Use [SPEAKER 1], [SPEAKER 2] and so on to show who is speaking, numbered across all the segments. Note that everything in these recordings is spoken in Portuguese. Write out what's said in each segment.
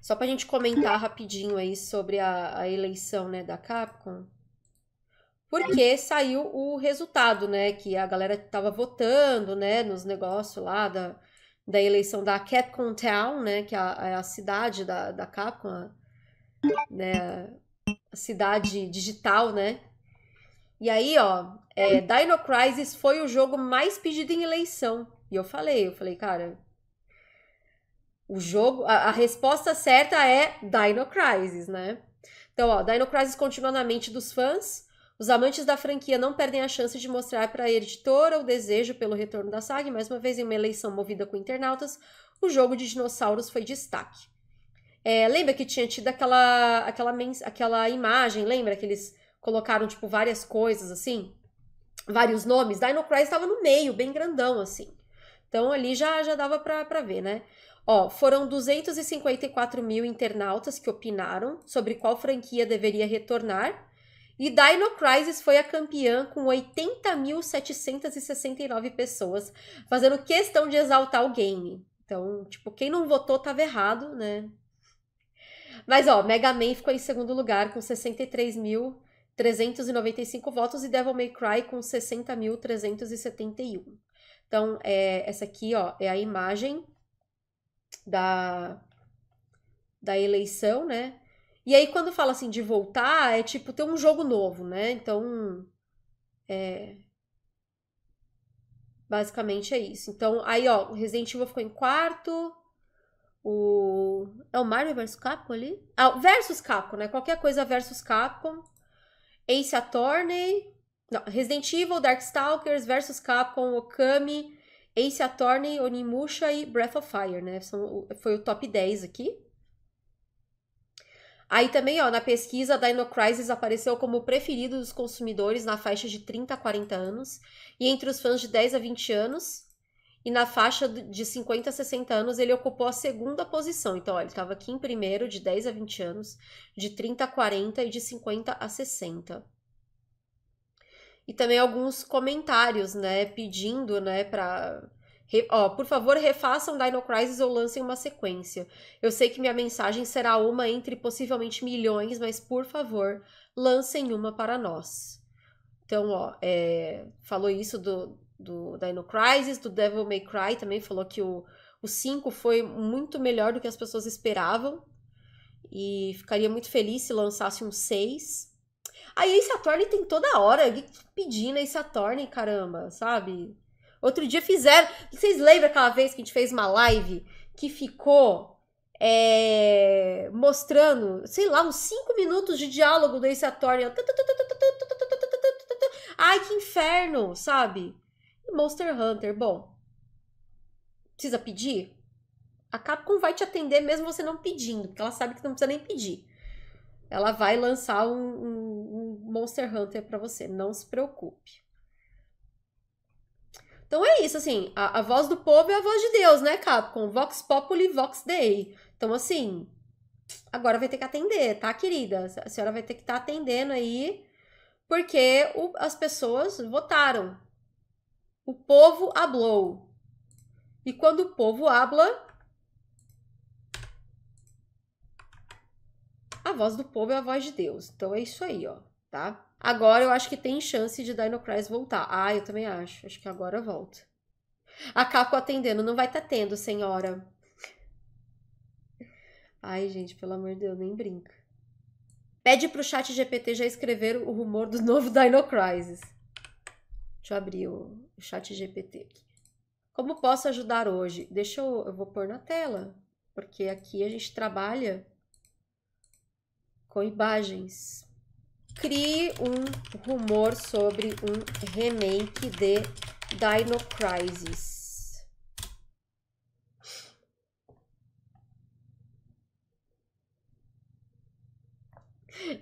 [SPEAKER 1] Só para a gente comentar rapidinho aí sobre a, a, eleição né, da Capcom. Porque saiu o resultado, né? Que a galera tava votando, né? Nos negócios lá da, da eleição da Capcom Town, né? Que é a, é a cidade da, da Capcom, a, né? A cidade digital, né? E aí, ó, é, Dino Crisis foi o jogo mais pedido em eleição. E eu falei, eu falei, cara, o jogo, a, a resposta certa é Dino Crisis, né? Então, ó, Dino Crisis continua na mente dos fãs. Os amantes da franquia não perdem a chance de mostrar para a editora o desejo pelo retorno da saga, e mais uma vez em uma eleição movida com internautas, o jogo de dinossauros foi destaque. É, lembra que tinha tido aquela, aquela, aquela imagem, lembra que eles colocaram, tipo, várias coisas, assim? Vários nomes? Dino Crisis estava no meio, bem grandão, assim. Então ali já, já dava para ver, né? Ó, foram 254 mil internautas que opinaram sobre qual franquia deveria retornar. E Dino Crisis foi a campeã com 80.769 pessoas, fazendo questão de exaltar o game. Então, tipo, quem não votou tava errado, né? Mas, ó, Mega Man ficou em segundo lugar com 63.395 votos e Devil May Cry com 60.371. Então, é, essa aqui, ó, é a imagem da, da eleição, né? E aí, quando fala assim de voltar, é tipo ter um jogo novo, né? Então. É... Basicamente é isso. Então, aí, ó, o Resident Evil ficou em quarto. O. É o Mario vs Capcom ali? Ah, versus Capcom, né? Qualquer coisa versus Capcom. Ace Attorney. Não, Resident Evil, Darkstalkers versus Capcom, Okami. Ace Attorney, Onimusha e Breath of Fire, né? São, foi o top 10 aqui. Aí também, ó, na pesquisa, Dino Crisis apareceu como preferido dos consumidores na faixa de 30 a 40 anos e entre os fãs de 10 a 20 anos. E na faixa de 50 a 60 anos, ele ocupou a segunda posição. Então, ó, ele estava aqui em primeiro, de 10 a 20 anos, de 30 a 40 e de 50 a 60 e também alguns comentários, né, pedindo, né, para ó, por favor, refaçam Dino Crisis ou lancem uma sequência. Eu sei que minha mensagem será uma entre possivelmente milhões, mas por favor, lancem uma para nós. Então, ó, é, falou isso do, do Dino Crisis, do Devil May Cry, também falou que o, o 5 foi muito melhor do que as pessoas esperavam. E ficaria muito feliz se lançasse um 6. Aí esse Attorney tem toda hora pedindo esse Attorney, caramba, sabe? Outro dia fizeram. Vocês lembram aquela vez que a gente fez uma live que ficou é, mostrando, sei lá, uns 5 minutos de diálogo do Ace Attorney? Ai, que inferno, sabe? Monster Hunter, bom. Precisa pedir? A Capcom vai te atender mesmo você não pedindo, porque ela sabe que não precisa nem pedir. Ela vai lançar um, um Monster Hunter para você, não se preocupe. Então é isso, assim, a, a, voz do povo é a voz de Deus, né, Capcom? Vox Populi, Vox Dei. Então, assim, agora vai ter que atender, tá, querida? A senhora vai ter que estar tá atendendo aí, porque o, as pessoas votaram. O povo hablou. E quando o povo habla, a voz do povo é a voz de Deus. Então é isso aí, ó tá? Agora eu acho que tem chance de Dino Crisis voltar. Ah, eu também acho. Acho que agora volta. A Caco atendendo. Não vai estar tá tendo, senhora. Ai, gente, pelo amor de Deus, nem brinca. Pede pro chat GPT já escrever o rumor do novo Dino Crisis. Deixa eu abrir o, chat GPT aqui. Como posso ajudar hoje? Deixa eu... Eu vou pôr na tela. Porque aqui a gente trabalha com imagens crie um rumor sobre um remake de Dino Crisis.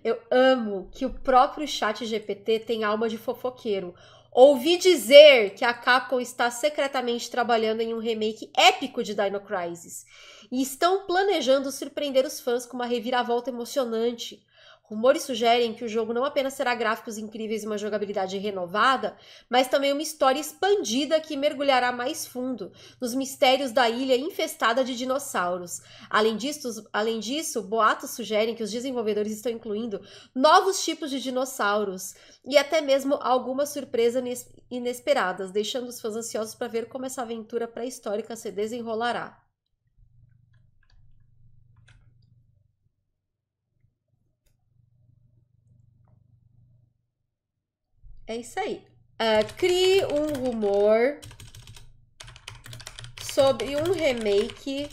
[SPEAKER 1] Eu amo que o próprio chat GPT tem alma de fofoqueiro. Ouvi dizer que a Capcom está secretamente trabalhando em um remake épico de Dino Crisis e estão planejando surpreender os fãs com uma reviravolta emocionante Rumores sugerem que o jogo não apenas será gráficos incríveis e uma jogabilidade renovada, mas também uma história expandida que mergulhará mais fundo nos mistérios da ilha infestada de dinossauros. Além disso, além disso, boatos sugerem que os desenvolvedores estão incluindo novos tipos de dinossauros e até mesmo algumas surpresas inesperadas, deixando os fãs ansiosos para ver como essa aventura pré-histórica se desenrolará. É isso aí. Uh, crie um rumor sobre um remake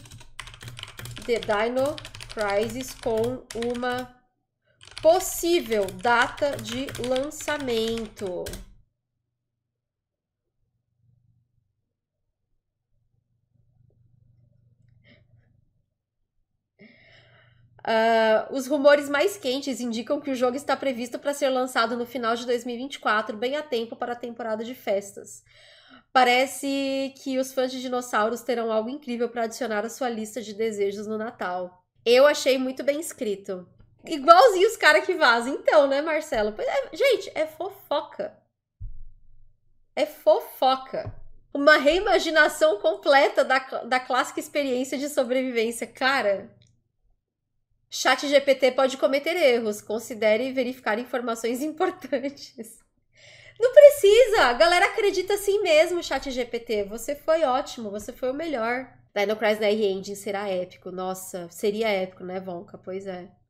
[SPEAKER 1] de Dino Crisis com uma possível data de lançamento. Uh, os rumores mais quentes indicam que o jogo está previsto para ser lançado no final de 2024, bem a tempo para a temporada de festas. Parece que os fãs de dinossauros terão algo incrível para adicionar à sua lista de desejos no Natal. Eu achei muito bem escrito. Igualzinho os caras que vazam, então, né, Marcelo? É, gente, é fofoca. É fofoca uma reimaginação completa da, da clássica experiência de sobrevivência. Cara, Chat GPT pode cometer erros. Considere verificar informações importantes. Não precisa! A galera acredita assim mesmo, Chat GPT. Você foi ótimo, você foi o melhor. Dino Crisis na R-Engine será épico. Nossa, seria épico, né, Vonka? Pois é.